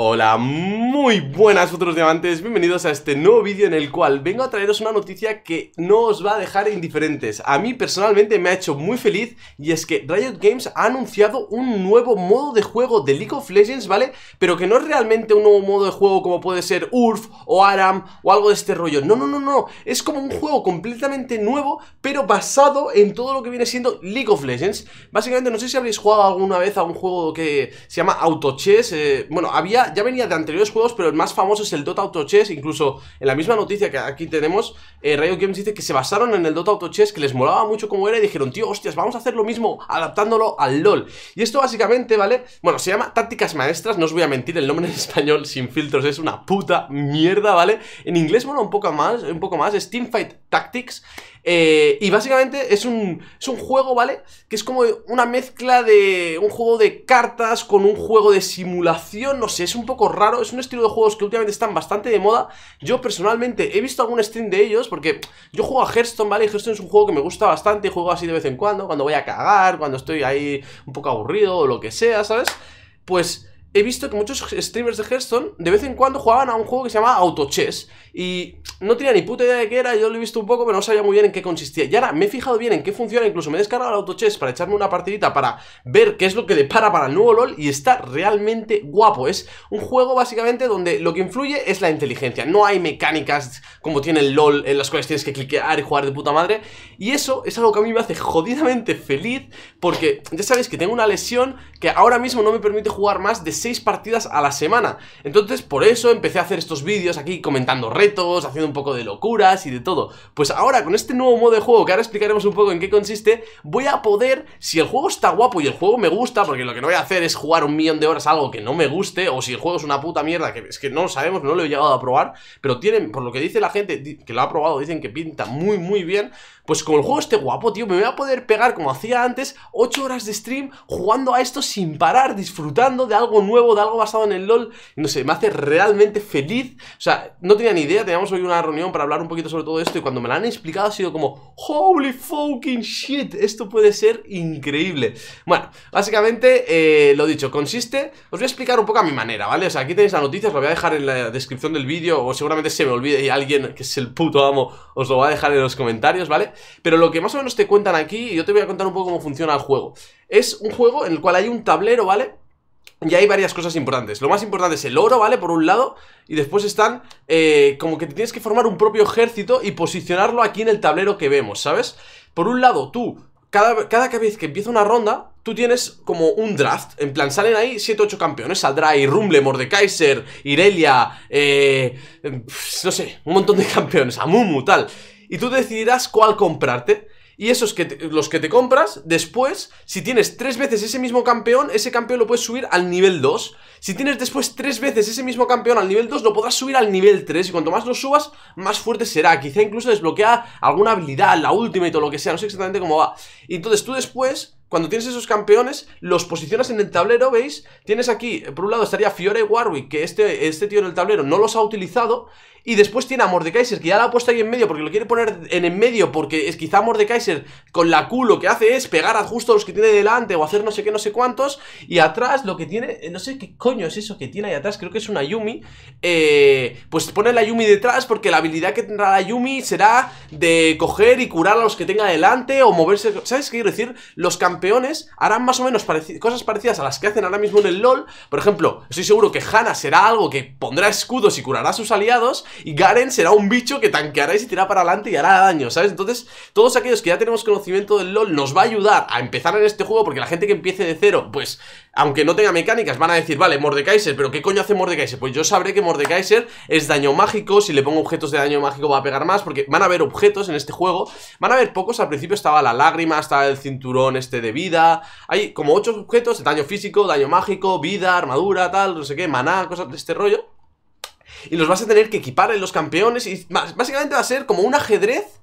Hola, muy buenas futuros diamantes, bienvenidos a este nuevo vídeo en el cual vengo a traeros una noticia que no os va a dejar indiferentes. A mí personalmente me ha hecho muy feliz y es que Riot Games ha anunciado un nuevo modo de juego de League of Legends, ¿vale? Pero que no es realmente un nuevo modo de juego como puede ser URF o ARAM o algo de este rollo. No, no, no, no, es como un juego completamente nuevo pero basado en todo lo que viene siendo League of Legends. Básicamente no sé si habréis jugado alguna vez a un juego que se llama Auto Chess, eh, bueno, había ya venía de anteriores juegos, pero el más famoso es el Dota Auto Chess. Incluso en la misma noticia que aquí tenemos, eh, Rayo Games dice que se basaron en el Dota Auto Chess, que les molaba mucho como era y dijeron, tío, hostias, vamos a hacer lo mismo adaptándolo al LOL. Y esto básicamente, ¿vale? Bueno, se llama Tácticas Maestras, no os voy a mentir, el nombre en español sin filtros es una puta mierda, ¿vale? En inglés mola un poco más, un poco más, es Teamfight Tactics. Eh, y básicamente es un, es un juego, ¿vale? Que es como una mezcla de un juego de cartas con un juego de simulación, no sé, es un poco raro, es un estilo de juegos que últimamente están bastante de moda. Yo personalmente he visto algún stream de ellos porque yo juego a Hearthstone, ¿vale? Y Hearthstone es un juego que me gusta bastante, juego así de vez en cuando, cuando voy a cagar, cuando estoy ahí un poco aburrido o lo que sea, ¿sabes? Pues he visto que muchos streamers de Hearthstone de vez en cuando jugaban a un juego que se llama Auto Chess y no tenía ni puta idea de qué era, yo lo he visto un poco, pero no sabía muy bien en qué consistía. Y ahora me he fijado bien en qué funciona, incluso me he descargado el Auto Chess para echarme una partidita para ver qué es lo que depara para el nuevo LoL y está realmente guapo. Es un juego básicamente donde lo que influye es la inteligencia, no hay mecánicas como tiene el LoL en las cuales tienes que cliquear y jugar de puta madre y eso es algo que a mí me hace jodidamente feliz porque ya sabéis que tengo una lesión que ahora mismo no me permite jugar más de 6 partidas a la semana. Entonces, por eso empecé a hacer estos vídeos aquí comentando retos, haciendo un poco de locuras y de todo. Pues ahora, con este nuevo modo de juego, que ahora explicaremos un poco en qué consiste, voy a poder, si el juego está guapo y el juego me gusta, porque lo que no voy a hacer es jugar un millón de horas algo que no me guste, o si el juego es una puta mierda, que es que no lo sabemos, no lo he llegado a probar, pero tienen, por lo que dice la gente que lo ha probado, dicen que pinta muy, muy bien, pues como el juego esté guapo, tío, me voy a poder pegar, como hacía antes, 8 horas de stream jugando a estos sin parar, disfrutando de algo nuevo, de algo basado en el LOL. No sé, me hace realmente feliz. O sea, no tenía ni idea, teníamos hoy una reunión para hablar un poquito sobre todo esto y cuando me la han explicado ha sido como, holy fucking shit, esto puede ser increíble. Bueno, básicamente, eh, lo dicho, consiste, os voy a explicar un poco a mi manera, ¿vale? O sea, aquí tenéis noticia, os la voy a dejar en la descripción del vídeo o seguramente se me olvide y alguien que es el puto amo os lo va a dejar en los comentarios, ¿vale? Pero lo que más o menos te cuentan aquí, yo te voy a contar un poco cómo funciona el juego es un juego en el cual hay un tablero, ¿vale? Y hay varias cosas importantes. Lo más importante es el oro, ¿vale? Por un lado. Y después están eh, como que tienes que formar un propio ejército y posicionarlo aquí en el tablero que vemos, ¿sabes? Por un lado, tú, cada, cada vez que empieza una ronda, tú tienes como un draft. En plan, salen ahí 7-8 campeones. Saldrá ahí Rumble, Mordekaiser, Irelia, eh, no sé, un montón de campeones. Amumu, tal. Y tú decidirás cuál comprarte. Y esos que te, los que te compras, después, si tienes tres veces ese mismo campeón, ese campeón lo puedes subir al nivel 2. Si tienes después tres veces ese mismo campeón al nivel 2, lo podrás subir al nivel 3. Y cuanto más lo subas, más fuerte será. Quizá incluso desbloquea alguna habilidad, la última y todo lo que sea. No sé exactamente cómo va. Y entonces tú después cuando tienes esos campeones, los posicionas en el tablero, ¿veis? Tienes aquí, por un lado estaría Fiore Warwick, que este, este tío en el tablero no los ha utilizado. Y después tiene a Mordekaiser, que ya la ha puesto ahí en medio, porque lo quiere poner en el medio, porque es quizá Mordekaiser con la Q lo que hace es pegar a los que tiene delante o hacer no sé qué, no sé cuántos. Y atrás lo que tiene, eh, no sé qué coño es eso que tiene ahí atrás, creo que es una Yumi. Eh, pues pone la Yumi detrás, porque la habilidad que tendrá la Yumi será de coger y curar a los que tenga delante o moverse. ¿Sabes qué quiero decir? Los campeones campeones harán más o menos cosas parecidas a las que hacen ahora mismo en el LoL. Por ejemplo, estoy seguro que Hanna será algo que pondrá escudos y curará a sus aliados. Y Garen será un bicho que tanqueará y se tirará para adelante y hará daño, ¿sabes? Entonces, todos aquellos que ya tenemos conocimiento del LoL nos va a ayudar a empezar en este juego porque la gente que empiece de cero, pues, aunque no tenga mecánicas, van a decir, vale, Mordekaiser, pero ¿qué coño hace Mordekaiser? Pues yo sabré que Mordekaiser es daño mágico, si le pongo objetos de daño mágico va a pegar más, porque van a haber objetos en este juego. Van a haber pocos, al principio estaba la lágrima, estaba el cinturón este de vida. Hay como 8 objetos, daño físico, daño mágico, vida, armadura, tal, no sé qué, maná, cosas de este rollo. Y los vas a tener que equipar en los campeones y básicamente va a ser como un ajedrez,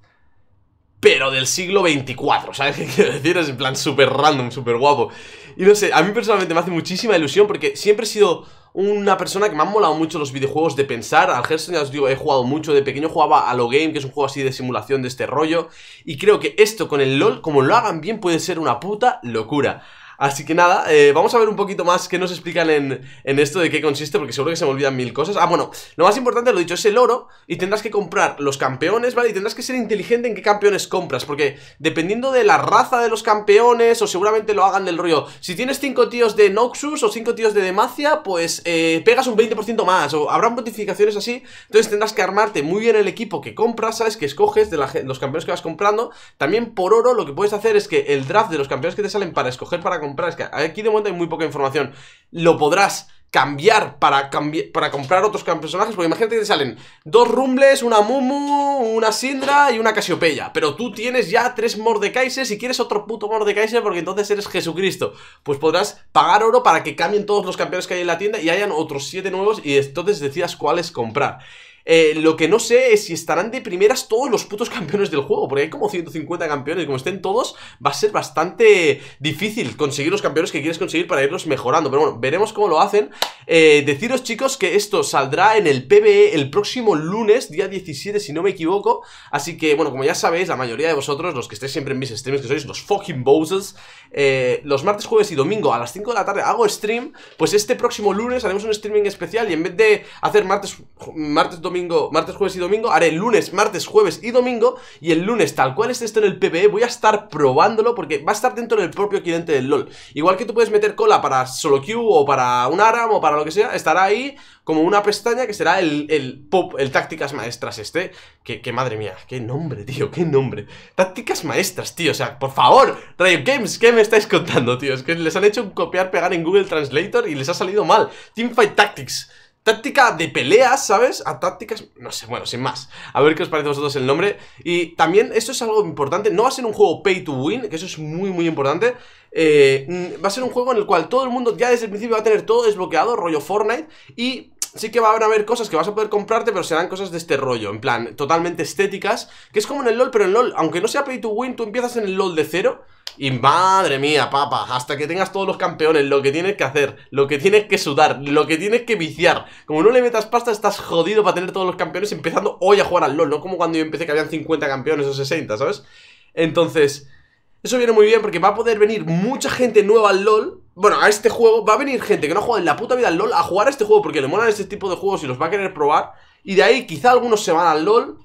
pero del siglo 24, ¿sabes qué quiero decir? Es en plan súper random, súper guapo. Y no sé, a mí personalmente me hace muchísima ilusión porque siempre he sido una persona que me han molado mucho los videojuegos de pensar. Al Hearthstone ya os digo, he jugado mucho. De pequeño jugaba a Lo Game, que es un juego así de simulación de este rollo. Y creo que esto con el LOL, como lo hagan bien, puede ser una puta locura. Así que nada, eh, vamos a ver un poquito más qué nos explican en, esto de qué consiste, porque seguro que se me olvidan mil cosas. Ah, bueno, lo más importante, lo dicho, es el oro y tendrás que comprar los campeones, ¿vale? Y tendrás que ser inteligente en qué campeones compras, porque dependiendo de la raza de los campeones, o seguramente lo hagan del rollo, si tienes 5 tíos de Noxus o 5 tíos de Demacia, pues eh, pegas un 20% más, o habrá modificaciones así, entonces tendrás que armarte muy bien el equipo que compras, ¿sabes? Que escoges de los campeones que vas comprando. También por oro lo que puedes hacer es que el draft de los campeones que te salen para escoger para comprar. Es que aquí de momento hay muy poca información. Lo podrás cambiar para, para comprar otros personajes. Porque imagínate que te salen dos Rumbles, una Mumu, una Sindra y una Casiopeya. Pero tú tienes ya tres Mordekaises y quieres otro puto Mordekaiser porque entonces eres Jesucristo. Pues podrás pagar oro para que cambien todos los campeones que hay en la tienda y hayan otros siete nuevos y entonces decidas cuáles comprar. Eh, lo que no sé es si estarán de primeras todos los putos campeones del juego, porque hay como 150 campeones, como estén todos, va a ser bastante difícil conseguir los campeones que quieres conseguir para irlos mejorando. Pero bueno, veremos cómo lo hacen. Eh, deciros, chicos, que esto saldrá en el PBE el próximo lunes, día 17, si no me equivoco. Así que, bueno, como ya sabéis, la mayoría de vosotros, los que estéis siempre en mis streams, que sois los fucking bosses, eh, los martes, jueves y domingo a las 5 de la tarde hago stream. Pues este próximo lunes haremos un streaming especial y en vez de hacer martes, martes domingo, martes, jueves y domingo, haré lunes, martes, jueves y domingo y el lunes, tal cual es esto en el PBE, voy a estar probándolo porque va a estar dentro del propio cliente del LoL. Igual que tú puedes meter cola para solo queue o para un ARAM o para lo que sea, estará ahí como una pestaña que será el, pop, el tácticas maestras este, que, madre mía, qué nombre, tío, qué nombre. Tácticas maestras, tío, o sea, por favor, Rayo Games, ¿qué me estáis contando, tío? Es que les han hecho copiar, pegar en Google Translator y les ha salido mal. Teamfight Tactics táctica de peleas, ¿sabes? A tácticas, no sé, bueno, sin más. A ver qué os parece a vosotros el nombre. Y también, esto es algo importante, no va a ser un juego pay to win, que eso es muy, muy importante. Eh, mm, va a ser un juego en el cual todo el mundo ya desde el principio va a tener todo desbloqueado, rollo Fortnite, y sí que va a haber cosas que vas a poder comprarte, pero serán cosas de este rollo, en plan, totalmente estéticas, que es como en el LoL, pero en LoL, aunque no sea pay to win, tú empiezas en el LoL de cero, y madre mía, papa, hasta que tengas todos los campeones, lo que tienes que hacer, lo que tienes que sudar, lo que tienes que viciar. Como no le metas pasta, estás jodido para tener todos los campeones empezando hoy a jugar al LOL, no como cuando yo empecé que habían 50 campeones o 60, ¿sabes? Entonces, eso viene muy bien porque va a poder venir mucha gente nueva al LOL. Bueno, a este juego va a venir gente que no juega en la puta vida al LOL a jugar a este juego porque le molan este tipo de juegos y los va a querer probar. Y de ahí quizá algunos se van al LOL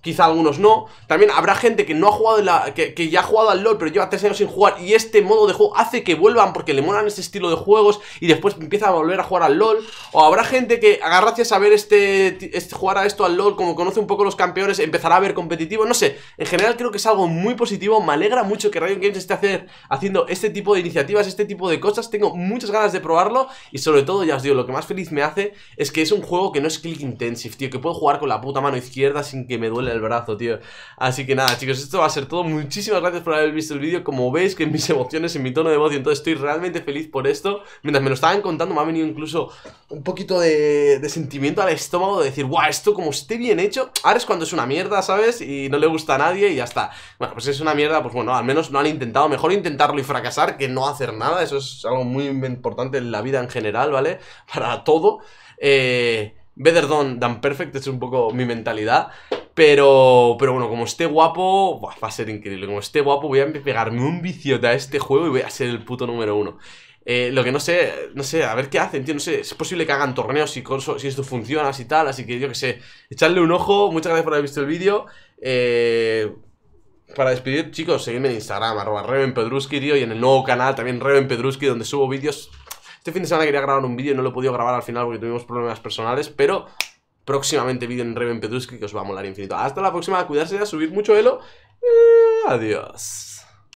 Quizá algunos no. También habrá gente que no ha jugado la, que, ya ha jugado al LOL, pero lleva tres años sin jugar. Y este modo de juego hace que vuelvan porque le molan este estilo de juegos. Y después empieza a volver a jugar al LOL. O habrá gente que, gracias a ver este, este, jugar a esto al LOL, como conoce un poco los campeones, empezará a ver competitivo. No sé. En general creo que es algo muy positivo. Me alegra mucho que Riot Games esté hacer, haciendo este tipo de iniciativas, este tipo de cosas. Tengo muchas ganas de probarlo. Y sobre todo, ya os digo, lo que más feliz me hace es que es un juego que no es click intensive, tío. Que puedo jugar con la puta mano izquierda sin que me duele el brazo, tío. Así que nada, chicos, esto va a ser todo. Muchísimas gracias por haber visto el vídeo. Como veis que en mis emociones en mi tono de voz, y entonces estoy realmente feliz por esto. Mientras me lo estaban contando, me ha venido incluso un poquito de, sentimiento al estómago de decir, guau, esto como esté bien hecho, ahora es cuando es una mierda, ¿sabes? Y no le gusta a nadie y ya está. Bueno, pues es una mierda, pues bueno, al menos no han intentado. Mejor intentarlo y fracasar que no hacer nada. Eso es algo muy importante en la vida en general, ¿vale? Para todo. Eh, better done than perfect es un poco mi mentalidad. Pero, pero bueno, como esté guapo, va a ser increíble. Como esté guapo, voy a pegarme un vicio a este juego y voy a ser el puto número uno. Eh, lo que no sé, no sé, a ver qué hacen, tío, no sé, es posible que hagan torneos si, si esto funciona, y tal, así que yo que sé, echarle un ojo, muchas gracias por haber visto el vídeo, eh, para despedir, chicos, seguidme en Instagram, arroba Reven tío, y en el nuevo canal también Reven donde subo vídeos, este fin de semana quería grabar un vídeo, y no lo he podido grabar al final porque tuvimos problemas personales, pero Próximamente vídeo en Reven Petruski que os va a molar infinito. Hasta la próxima, cuidarse y subir mucho elo. Eh, adiós.